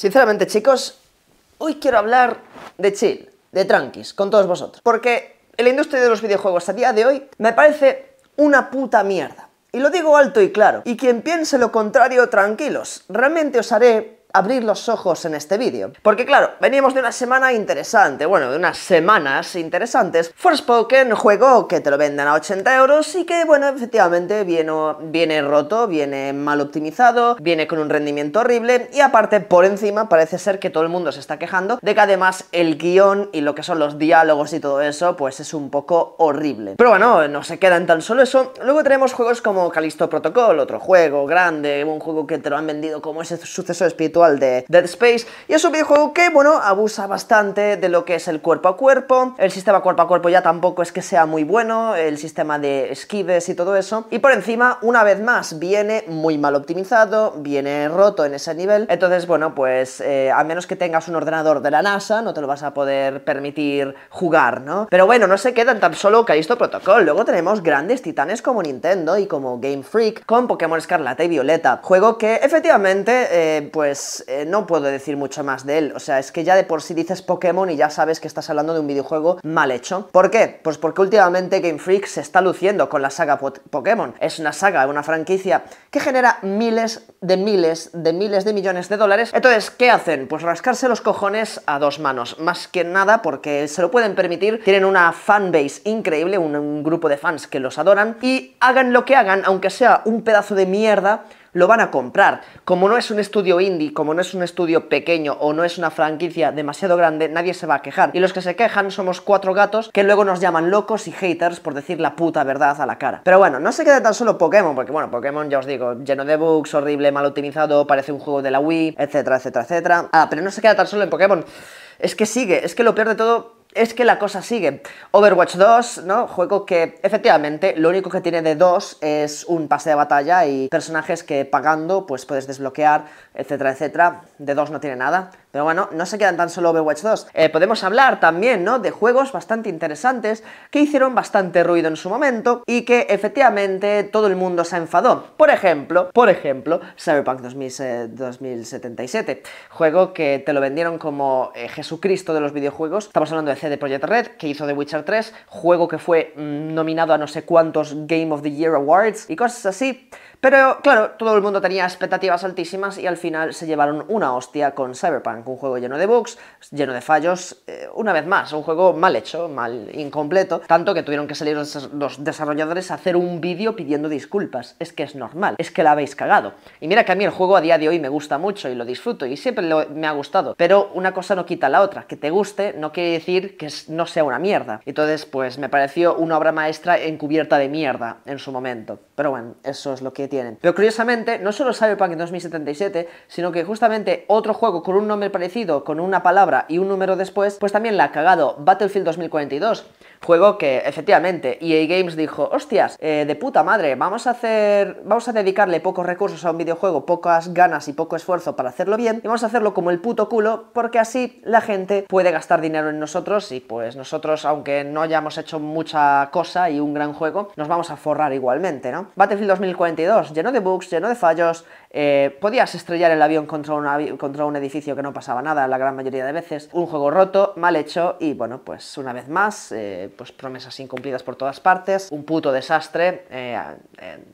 Sinceramente, chicos, hoy quiero hablar de chill, de tranquis, con todos vosotros. Porque la industria de los videojuegos a día de hoy me parece una puta mierda. Y lo digo alto y claro. Y quien piense lo contrario, tranquilos. Realmente os haré abrir los ojos en este vídeo. Porque claro, veníamos de una semana interesante, bueno, de unas semanas interesantes. Forspoken, juego que te lo venden a 80 euros y que, bueno, efectivamente viene, viene roto, viene mal optimizado, viene con un rendimiento horrible y aparte, por encima, parece ser que todo el mundo se está quejando de que además el guión y lo que son los diálogos y todo eso, pues es un poco horrible. Pero bueno, no se queda en tan solo eso. Luego tenemos juegos como Calisto Protocol, otro juego grande, un juego que te lo han vendido como ese suceso espiritual al de Dead Space, y es un videojuego que, bueno, abusa bastante de lo que es el cuerpo a cuerpo, el sistema cuerpo a cuerpo ya tampoco es que sea muy bueno, el sistema de esquives y todo eso, y por encima, una vez más, viene muy mal optimizado, viene roto en ese nivel, entonces, bueno, pues eh, a menos que tengas un ordenador de la NASA, no te lo vas a poder permitir jugar, ¿no? Pero bueno, no se quedan tan solo Callisto Protocol, luego tenemos grandes titanes como Nintendo y como Game Freak, con Pokémon Escarlata y Violeta, juego que efectivamente, eh, pues eh, no puedo decir mucho más de él. O sea, es que ya de por sí dices Pokémon y ya sabes que estás hablando de un videojuego mal hecho. ¿Por qué? Pues porque últimamente Game Freak se está luciendo con la saga Pokémon. Es una saga, una franquicia que genera miles de miles de miles de millones de dólares. Entonces, ¿qué hacen? Pues rascarse los cojones a dos manos. Más que nada porque se lo pueden permitir, tienen una fanbase increíble, un grupo de fans que los adoran y hagan lo que hagan, aunque sea un pedazo de mierda, lo van a comprar. Como no es un estudio indie, como no es un estudio pequeño o no es una franquicia demasiado grande, nadie se va a quejar. Y los que se quejan somos cuatro gatos que luego nos llaman locos y haters por decir la puta verdad a la cara. Pero bueno, no se queda tan solo Pokémon, porque bueno, Pokémon ya os digo, lleno de bugs, horrible, mal optimizado, parece un juego de la Wii, etcétera, etcétera, etcétera. Ah, pero no se queda tan solo en Pokémon. Es que sigue, es que lo peor de todo es que la cosa sigue. Overwatch 2, ¿no? Juego que efectivamente lo único que tiene de 2 es un pase de batalla y personajes que pagando pues puedes desbloquear, etcétera, etcétera. De 2 no tiene nada. Pero bueno, no se quedan tan solo Overwatch 2. Eh, podemos hablar también, ¿no? De juegos bastante interesantes que hicieron bastante ruido en su momento y que efectivamente todo el mundo se enfadó. Por ejemplo, por ejemplo, Cyberpunk 2077. Eh, Juego que te lo vendieron como eh, Jesucristo de los videojuegos. Estamos hablando de de Projekt Red, que hizo The Witcher 3, juego que fue mm, nominado a no sé cuántos Game of the Year Awards y cosas así. Pero claro, todo el mundo tenía expectativas altísimas y al final se llevaron una hostia con Cyberpunk, un juego lleno de bugs, lleno de fallos, eh, una vez más, un juego mal hecho, mal incompleto, tanto que tuvieron que salir los, desarrolladores a hacer un vídeo pidiendo disculpas. Es que es normal, es que la habéis cagado. Y mira que a mí el juego a día de hoy me gusta mucho y lo disfruto y siempre me ha gustado, pero una cosa no quita la otra, que te guste no quiere decir que no sea una mierda. Entonces, pues me pareció una obra maestra encubierta de mierda en su momento. Pero bueno, eso es lo que tienen. Pero curiosamente, no solo Cyberpunk 2077, sino que justamente otro juego con un nombre parecido, con una palabra y un número después, pues también la ha cagado Battlefield 2042. Juego que efectivamente EA Games dijo, hostias, eh, de puta madre, vamos a hacer, vamos a dedicarle pocos recursos a un videojuego, pocas ganas y poco esfuerzo para hacerlo bien, y vamos a hacerlo como el puto culo, porque así la gente puede gastar dinero en nosotros y pues nosotros, aunque no hayamos hecho mucha cosa y un gran juego, nos vamos a forrar igualmente, ¿no? Battlefield 2042 lleno de bugs, lleno de fallos, eh, podías estrellar el avión contra un, contra un edificio que no pasaba nada la gran mayoría de veces, un juego roto, mal hecho y bueno, pues una vez más, eh, pues promesas incumplidas por todas partes, un puto desastre eh,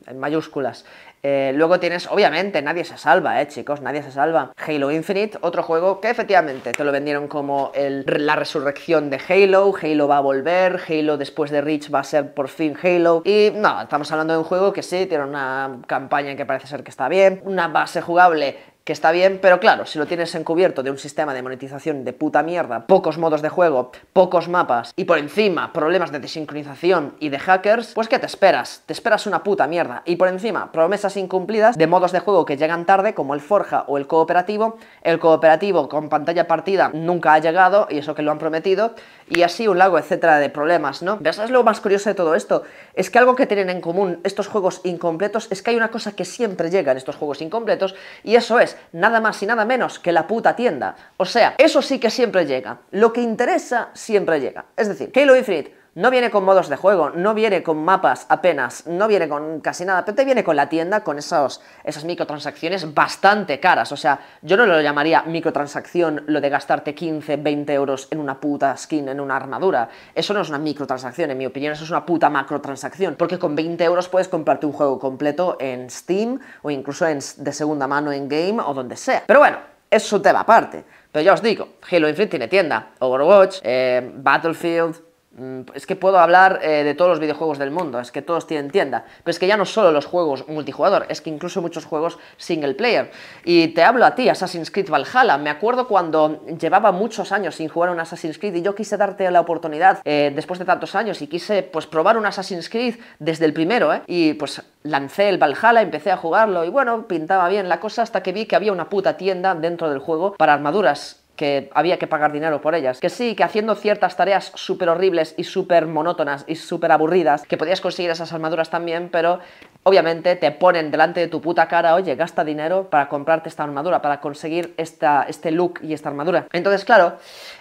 en mayúsculas. Eh, luego tienes, obviamente, nadie se salva, eh, chicos, nadie se salva. Halo Infinite, otro juego que efectivamente te lo vendieron como el, la resurrección de Halo, Halo va a volver, Halo después de Reach va a ser por fin Halo. Y no, estamos hablando de un juego que sí, tiene una campaña que parece ser que está bien, una base jugable que está bien, pero claro, si lo tienes encubierto de un sistema de monetización de puta mierda, pocos modos de juego, pocos mapas y por encima problemas de desincronización y de hackers, pues ¿qué te esperas? Te esperas una puta mierda y por encima promesas incumplidas de modos de juego que llegan tarde como el Forja o el Cooperativo, el Cooperativo con pantalla partida nunca ha llegado y eso que lo han prometido y así un lago etcétera de problemas, ¿no? ¿ves es lo más curioso de todo esto? Es que algo que tienen en común estos juegos incompletos es que hay una cosa que siempre llega en estos juegos incompletos y eso es nada más y nada menos que la puta tienda. O sea, eso sí que siempre llega. Lo que interesa siempre llega. Es decir, Halo Infinite no viene con modos de juego, no viene con mapas apenas, no viene con casi nada, pero te viene con la tienda, con esos, esas microtransacciones bastante caras. O sea, yo no lo llamaría microtransacción lo de gastarte 15, 20 euros en una puta skin, en una armadura. Eso no es una microtransacción, en mi opinión, eso es una puta macrotransacción. Porque con 20 euros puedes comprarte un juego completo en Steam o incluso en, de segunda mano en Game o donde sea. Pero bueno, es te tema aparte. Pero ya os digo, Halo Infinite tiene tienda, Overwatch, eh, Battlefield, Mm, es que puedo hablar eh, de todos los videojuegos del mundo, es que todos tienen tienda, pero es que ya no solo los juegos multijugador, es que incluso muchos juegos single player. Y te hablo a ti, Assassin's Creed Valhalla, me acuerdo cuando llevaba muchos años sin jugar un Assassin's Creed y yo quise darte la oportunidad eh, después de tantos años y quise pues probar un Assassin's Creed desde el primero, eh. Y pues lancé el Valhalla, empecé a jugarlo y bueno, pintaba bien la cosa hasta que vi que había una puta tienda dentro del juego para armaduras que había que pagar dinero por ellas. Que sí, que haciendo ciertas tareas súper horribles y súper monótonas y súper aburridas, que podías conseguir esas armaduras también, pero obviamente te ponen delante de tu puta cara, oye, gasta dinero para comprarte esta armadura, para conseguir esta, este look y esta armadura. Entonces, claro,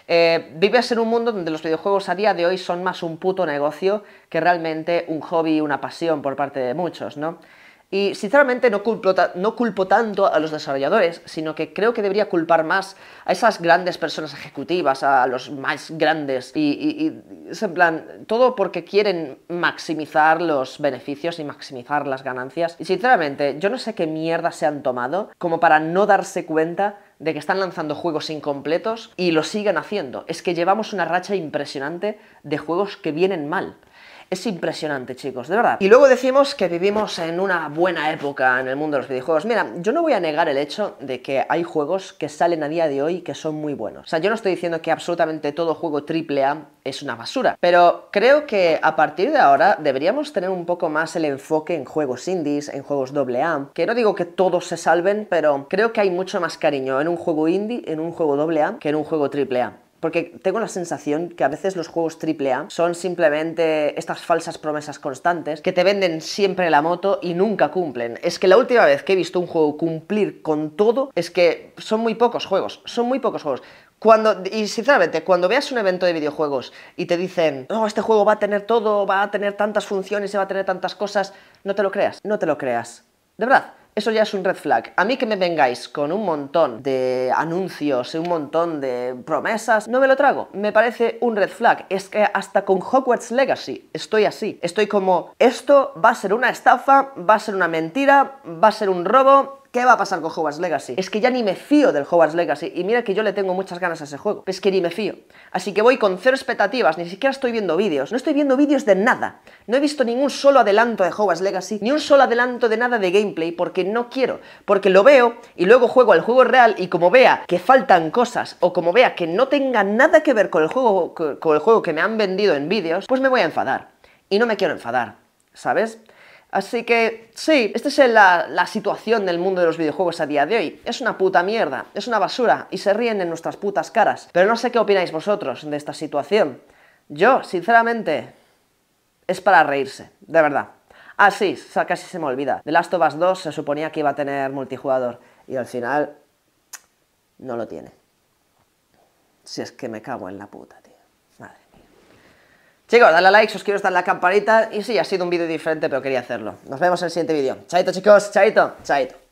eh, vives en un mundo donde los videojuegos a día de hoy son más un puto negocio que realmente un hobby una pasión por parte de muchos, ¿no? Y sinceramente no culpo, no culpo tanto a los desarrolladores, sino que creo que debería culpar más a esas grandes personas ejecutivas, a los más grandes. Y, y, y es en plan, todo porque quieren maximizar los beneficios y maximizar las ganancias. Y sinceramente, yo no sé qué mierda se han tomado como para no darse cuenta de que están lanzando juegos incompletos y lo siguen haciendo. Es que llevamos una racha impresionante de juegos que vienen mal. Es impresionante, chicos, de verdad. Y luego decimos que vivimos en una buena época en el mundo de los videojuegos. Mira, yo no voy a negar el hecho de que hay juegos que salen a día de hoy que son muy buenos. O sea, yo no estoy diciendo que absolutamente todo juego AAA es una basura, pero creo que a partir de ahora deberíamos tener un poco más el enfoque en juegos indies, en juegos AA, que no digo que todos se salven, pero creo que hay mucho más cariño en un juego indie, en un juego AA, que en un juego AAA porque tengo la sensación que a veces los juegos AAA son simplemente estas falsas promesas constantes que te venden siempre la moto y nunca cumplen. Es que la última vez que he visto un juego cumplir con todo es que son muy pocos juegos, son muy pocos juegos. Cuando, y sinceramente, cuando veas un evento de videojuegos y te dicen, no, oh, este juego va a tener todo, va a tener tantas funciones y va a tener tantas cosas, no te lo creas, no te lo creas. De verdad, eso ya es un red flag. A mí que me vengáis con un montón de anuncios y un montón de promesas, no me lo trago. Me parece un red flag. Es que hasta con Hogwarts Legacy estoy así. Estoy como, esto va a ser una estafa, va a ser una mentira, va a ser un robo, ¿Qué va a pasar con Hogwarts Legacy? Es que ya ni me fío del Hogwarts Legacy. Y mira que yo le tengo muchas ganas a ese juego. Es que ni me fío. Así que voy con cero expectativas. Ni siquiera estoy viendo vídeos. No estoy viendo vídeos de nada. No he visto ningún solo adelanto de Hogwarts Legacy. Ni un solo adelanto de nada de gameplay. Porque no quiero. Porque lo veo y luego juego al juego real. Y como vea que faltan cosas. O como vea que no tenga nada que ver con el juego, con el juego que me han vendido en vídeos. Pues me voy a enfadar. Y no me quiero enfadar. ¿Sabes? Así que sí, esta es la, situación del mundo de los videojuegos a día de hoy. Es una puta mierda, es una basura y se ríen en nuestras putas caras. Pero no sé qué opináis vosotros de esta situación. Yo, sinceramente, es para reírse, de verdad. Ah, sí, casi se me olvida. The Last of Us 2 se suponía que iba a tener multijugador y al final no lo tiene. Si es que me cago en la puta. Chicos, dadle like, suscribiros, dadle a la campanita. Y sí, ha sido un vídeo diferente, pero quería hacerlo. Nos vemos en el siguiente vídeo. Chaito, chicos, chaito, chaito.